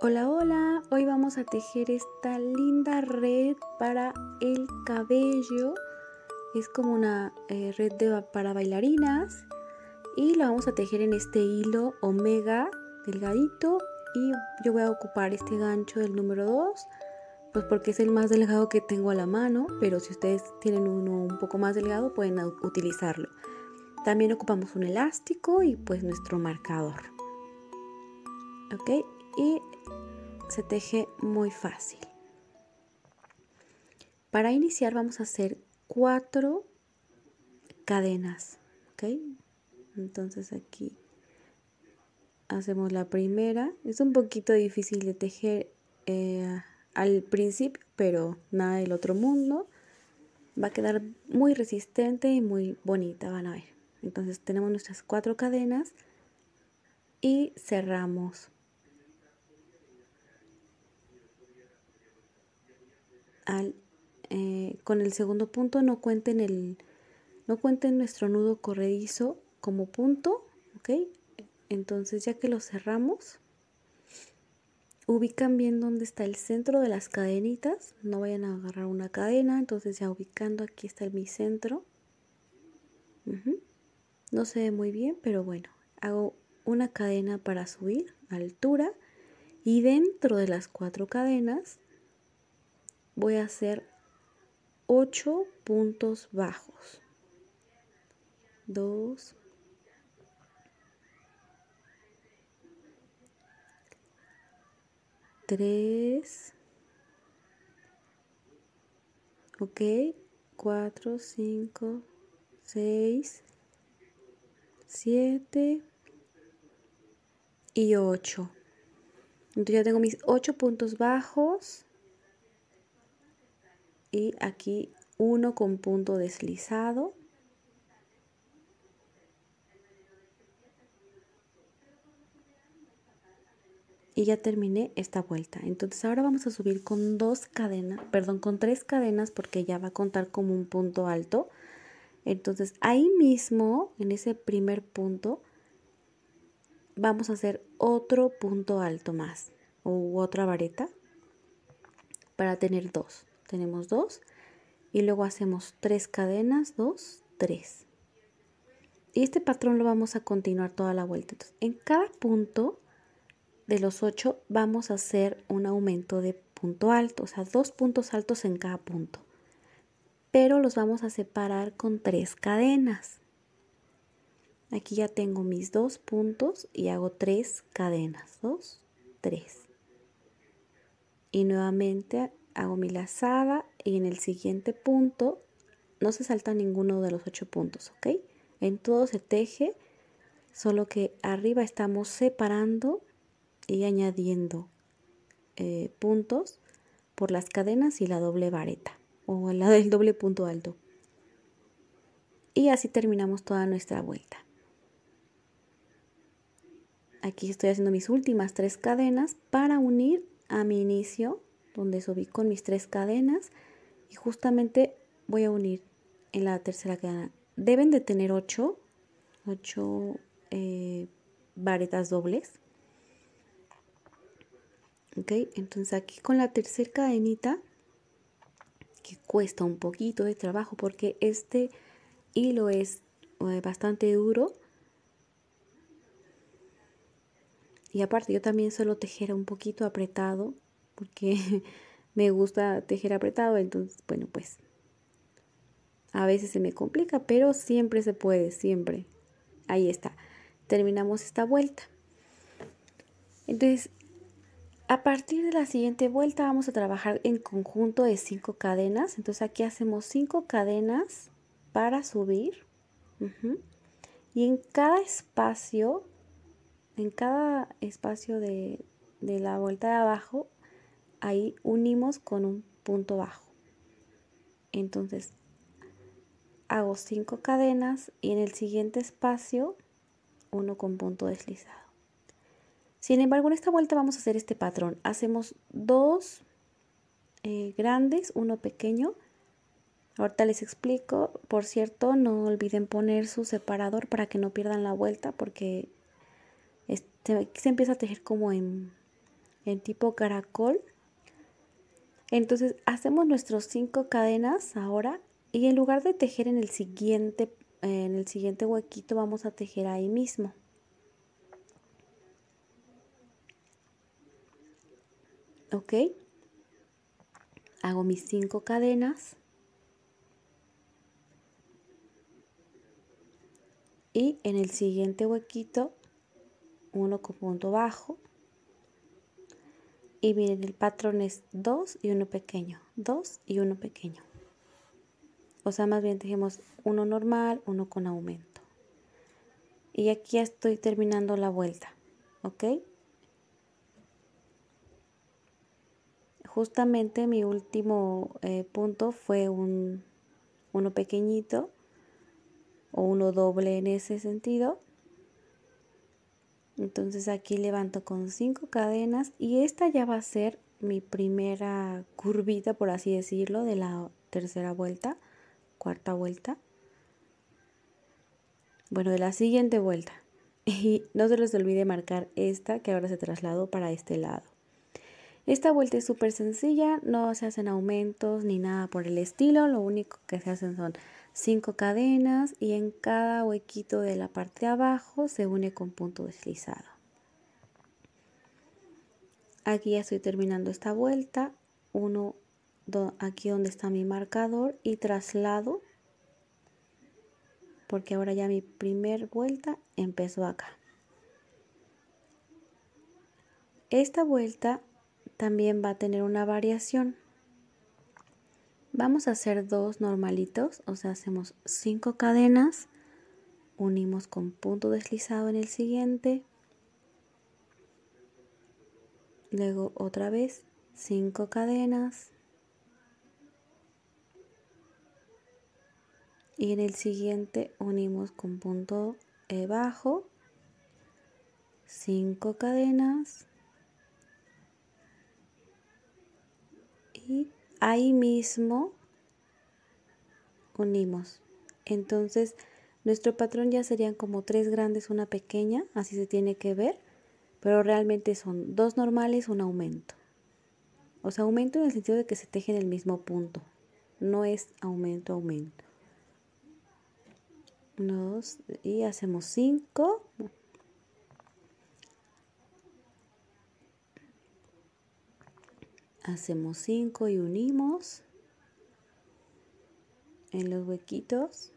Hola, hola, hoy vamos a tejer esta linda red para el cabello. Es como una eh, red de, para bailarinas y la vamos a tejer en este hilo omega delgadito y yo voy a ocupar este gancho del número 2 pues porque es el más delgado que tengo a la mano, pero si ustedes tienen uno un poco más delgado pueden utilizarlo. También ocupamos un elástico y pues nuestro marcador. Ok, y se teje muy fácil. Para iniciar vamos a hacer cuatro cadenas, ¿ok? Entonces aquí hacemos la primera. Es un poquito difícil de tejer eh, al principio, pero nada del otro mundo. Va a quedar muy resistente y muy bonita, van a ver. Entonces tenemos nuestras cuatro cadenas y cerramos Eh, con el segundo punto no cuenten, el, no cuenten nuestro nudo corredizo como punto, ¿ok? Entonces ya que lo cerramos, ubican bien donde está el centro de las cadenitas, no vayan a agarrar una cadena, entonces ya ubicando aquí está mi centro. No se ve muy bien, pero bueno, hago una cadena para subir altura y dentro de las cuatro cadenas voy a hacer 8 puntos bajos. 2, 3, ok, 4, 5, 6, 7 y 8. Entonces ya tengo mis 8 puntos bajos y aquí uno con punto deslizado. Y ya terminé esta vuelta. Entonces ahora vamos a subir con dos cadenas, perdón, con tres cadenas porque ya va a contar como un punto alto. Entonces ahí mismo, en ese primer punto, vamos a hacer otro punto alto más u otra vareta para tener dos tenemos dos y luego hacemos tres cadenas, dos tres Y este patrón lo vamos a continuar toda la vuelta. en cada punto de los ocho vamos a hacer un aumento de punto alto, o sea, dos puntos altos en cada punto. Pero los vamos a separar con tres cadenas. Aquí ya tengo mis dos puntos y hago tres cadenas. Dos, tres. Y nuevamente hago mi lazada y en el siguiente punto no se salta ninguno de los ocho puntos, ¿ok? En todo se teje, solo que arriba estamos separando y añadiendo eh, puntos por las cadenas y la doble vareta o la del doble punto alto. Y así terminamos toda nuestra vuelta. Aquí estoy haciendo mis últimas tres cadenas para unir a mi inicio donde subí con mis tres cadenas y justamente voy a unir en la tercera cadena. Deben de tener 8, 8 eh, varetas dobles. Ok, entonces aquí con la tercera cadenita, que cuesta un poquito de trabajo porque este hilo es eh, bastante duro. Y aparte yo también solo tejer un poquito apretado porque me gusta tejer apretado, entonces, bueno, pues a veces se me complica, pero siempre se puede, siempre. Ahí está. Terminamos esta vuelta. Entonces, a partir de la siguiente vuelta vamos a trabajar en conjunto de cinco cadenas. Entonces aquí hacemos cinco cadenas para subir. Y en cada espacio, en cada espacio de, de la vuelta de abajo, ahí unimos con un punto bajo. Entonces, hago cinco cadenas y en el siguiente espacio uno con punto deslizado. Sin embargo, en esta vuelta vamos a hacer este patrón. Hacemos dos eh, grandes, uno pequeño. Ahorita les explico. Por cierto, no olviden poner su separador para que no pierdan la vuelta porque este, se empieza a tejer como en, en tipo caracol. Entonces hacemos nuestros cinco cadenas ahora y en lugar de tejer en el siguiente, en el siguiente huequito vamos a tejer ahí mismo. ok hago mis cinco cadenas y en el siguiente huequito uno con punto bajo y miren, el patrón es dos y uno pequeño, dos y uno pequeño. O sea, más bien tejemos uno normal, uno con aumento. Y aquí ya estoy terminando la vuelta, ¿ok? Justamente mi último eh, punto fue un, uno pequeñito o uno doble en ese sentido entonces aquí levanto con 5 cadenas y esta ya va a ser mi primera curvita, por así decirlo, de la tercera vuelta, cuarta vuelta. Bueno, de la siguiente vuelta. Y no se les olvide marcar esta que ahora se trasladó para este lado. Esta vuelta es súper sencilla, no se hacen aumentos ni nada por el estilo, lo único que se hacen son cinco cadenas y en cada huequito de la parte de abajo se une con punto deslizado. Aquí ya estoy terminando esta vuelta, uno do, aquí donde está mi marcador y traslado porque ahora ya mi primer vuelta empezó acá. Esta vuelta también va a tener una variación. Vamos a hacer dos normalitos, o sea, hacemos cinco cadenas, unimos con punto deslizado en el siguiente, luego otra vez cinco cadenas y en el siguiente unimos con punto e bajo cinco cadenas y ahí mismo unimos. Entonces, nuestro patrón ya serían como tres grandes, una pequeña, así se tiene que ver, pero realmente son dos normales, un aumento. O sea, aumento en el sentido de que se teje en el mismo punto. No es aumento, aumento. Uno, dos, y hacemos cinco. Hacemos 5 y unimos en los huequitos.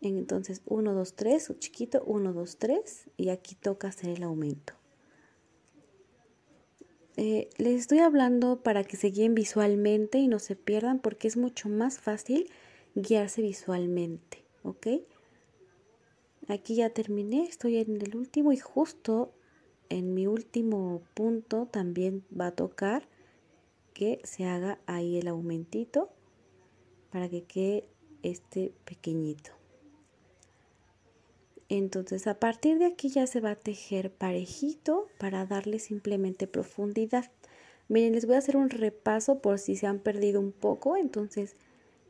Entonces 1, 2, 3, chiquito, 1, 2, 3 y aquí toca hacer el aumento. Eh, les estoy hablando para que se guíen visualmente y no se pierdan porque es mucho más fácil guiarse visualmente, ¿ok? Aquí ya terminé, estoy en el último y justo en mi último punto también va a tocar que se haga ahí el aumentito para que quede este pequeñito. Entonces a partir de aquí ya se va a tejer parejito para darle simplemente profundidad. Miren, les voy a hacer un repaso por si se han perdido un poco. Entonces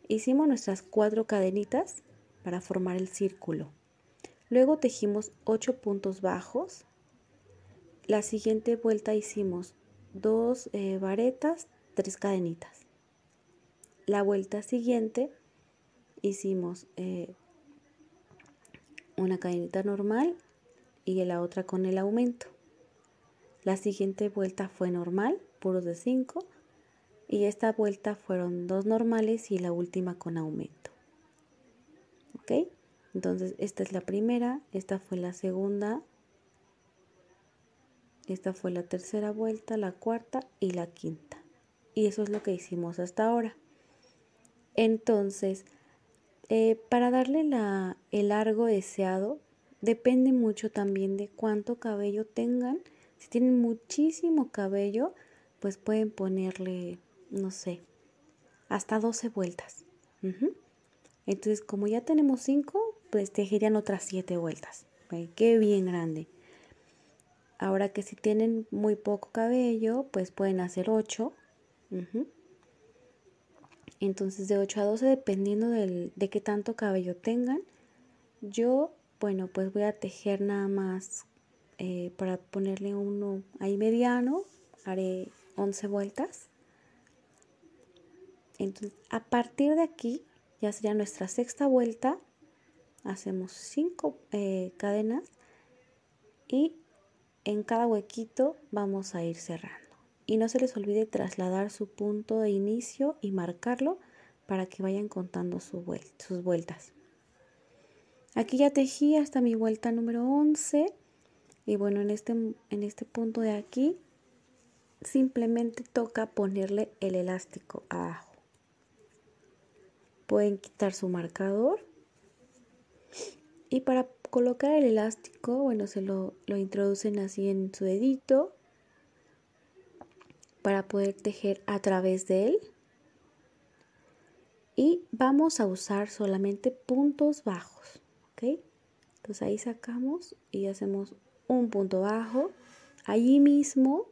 hicimos nuestras cuatro cadenitas para formar el círculo. Luego tejimos ocho puntos bajos la siguiente vuelta hicimos dos eh, varetas, tres cadenitas. La vuelta siguiente hicimos eh, una cadenita normal y la otra con el aumento. La siguiente vuelta fue normal, puros de 5. Y esta vuelta fueron dos normales y la última con aumento. ¿Ok? Entonces esta es la primera, esta fue la segunda, esta fue la tercera vuelta, la cuarta y la quinta. Y eso es lo que hicimos hasta ahora. Entonces, eh, para darle el largo deseado, depende mucho también de cuánto cabello tengan. Si tienen muchísimo cabello, pues pueden ponerle, no sé, hasta 12 vueltas. Entonces, como ya tenemos 5, pues tejerían otras 7 vueltas. Qué bien grande. Ahora que si tienen muy poco cabello, pues pueden hacer 8. Entonces de 8 a 12, dependiendo del, de qué tanto cabello tengan. Yo, bueno, pues voy a tejer nada más eh, para ponerle uno ahí mediano. Haré 11 vueltas. Entonces, a partir de aquí, ya sería nuestra sexta vuelta. Hacemos 5 eh, cadenas y en cada huequito vamos a ir cerrando. Y no se les olvide trasladar su punto de inicio y marcarlo para que vayan contando sus vueltas. Aquí ya tejí hasta mi vuelta número 11. Y bueno, en este, en este punto de aquí simplemente toca ponerle el elástico abajo. Pueden quitar su marcador. Y para colocar el elástico, bueno, se lo, lo introducen así en su dedito para poder tejer a través de él. Y vamos a usar solamente puntos bajos, ¿ok? Entonces ahí sacamos y hacemos un punto bajo. Allí mismo,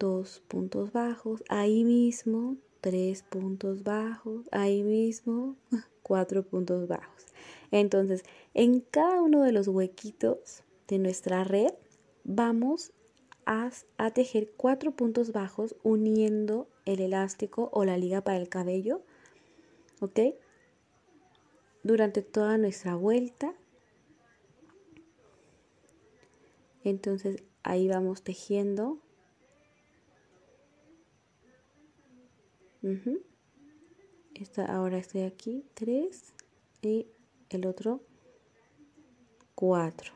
dos puntos bajos. Ahí mismo, tres puntos bajos. Ahí mismo, cuatro puntos bajos. Entonces, en cada uno de los huequitos de nuestra red vamos a, tejer cuatro puntos bajos uniendo el elástico o la liga para el cabello, ¿ok? Durante toda nuestra vuelta. Entonces ahí vamos tejiendo. ahora estoy aquí, tres y el otro 4.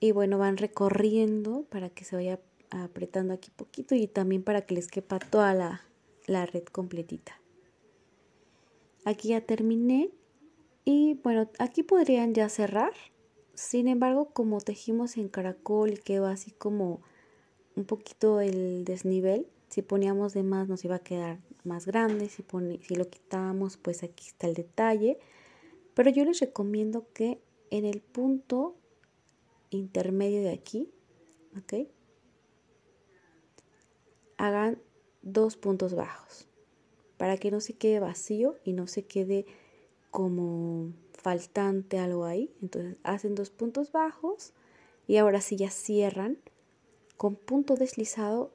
Y bueno, van recorriendo para que se vaya apretando aquí poquito y también para que les quepa toda la, la red completita. Aquí ya terminé y bueno, aquí podrían ya cerrar. Sin embargo, como tejimos en caracol y quedó así como un poquito el desnivel, si poníamos de más nos iba a quedar más grande, si, si lo quitábamos pues aquí está el detalle. Pero yo les recomiendo que en el punto intermedio de aquí, ¿ok? Hagan dos puntos bajos para que no se quede vacío y no se quede como faltante algo ahí. Entonces hacen dos puntos bajos y ahora sí ya cierran con punto deslizado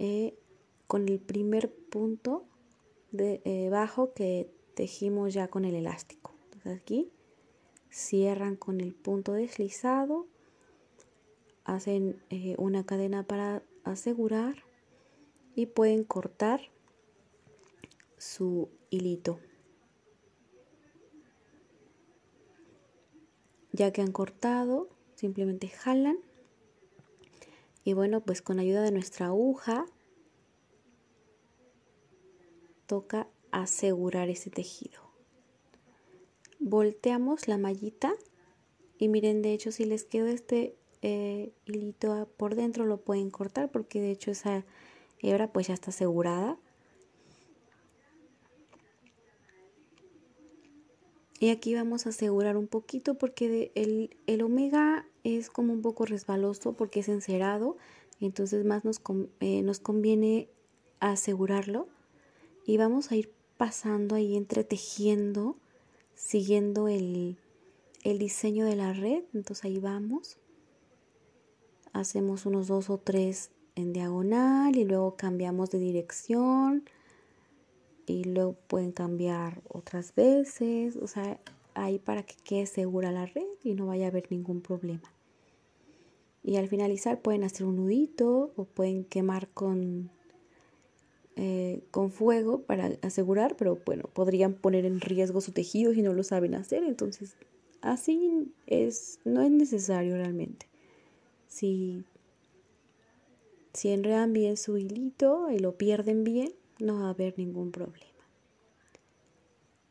eh, con el primer punto de, eh, bajo que tejimos ya con el elástico. aquí cierran con el punto deslizado, hacen eh, una cadena para asegurar y pueden cortar su hilito. Ya que han cortado, simplemente jalan. Y bueno, pues con ayuda de nuestra aguja toca asegurar ese tejido. Volteamos la mallita y miren, de hecho si les quedó este eh, hilito ah, por dentro lo pueden cortar porque de hecho esa hebra pues ya está asegurada. Y aquí vamos a asegurar un poquito porque el, omega es como un poco resbaloso porque es encerado. Entonces más nos, eh, nos conviene asegurarlo. Y vamos a ir pasando ahí entretejiendo, siguiendo el, el diseño de la red. Entonces ahí vamos. Hacemos unos dos o tres en diagonal y luego cambiamos de dirección y luego pueden cambiar otras veces, o sea, ahí para que quede segura la red y no vaya a haber ningún problema. Y al finalizar pueden hacer un nudito o pueden quemar con eh, con fuego para asegurar, pero bueno, podrían poner en riesgo su tejido si no lo saben hacer, entonces así es, no es necesario realmente. Si, si enredan bien su hilito y lo pierden bien, no va a haber ningún problema.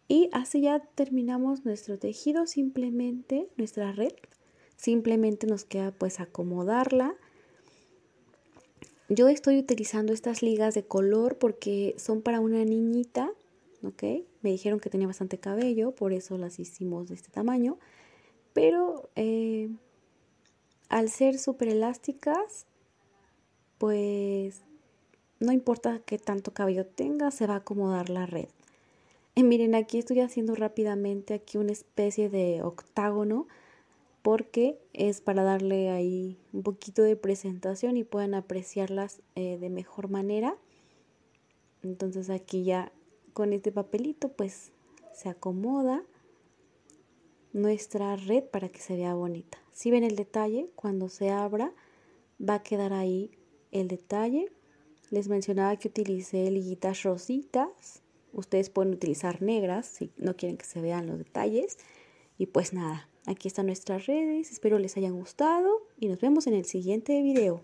Y así ya terminamos nuestro tejido, simplemente nuestra red, simplemente nos queda pues acomodarla yo estoy utilizando estas ligas de color porque son para una niñita, ¿ok? Me dijeron que tenía bastante cabello, por eso las hicimos de este tamaño. Pero eh, al ser súper elásticas, pues no importa qué tanto cabello tenga, se va a acomodar la red. Eh, miren, aquí estoy haciendo rápidamente aquí una especie de octágono porque es para darle ahí un poquito de presentación y puedan apreciarlas eh, de mejor manera. Entonces aquí ya con este papelito pues se acomoda nuestra red para que se vea bonita. Si ven el detalle, cuando se abra va a quedar ahí el detalle. Les mencionaba que utilicé liguitas rositas. Ustedes pueden utilizar negras si no quieren que se vean los detalles. Y pues nada, Aquí están nuestras redes, espero les hayan gustado y nos vemos en el siguiente video.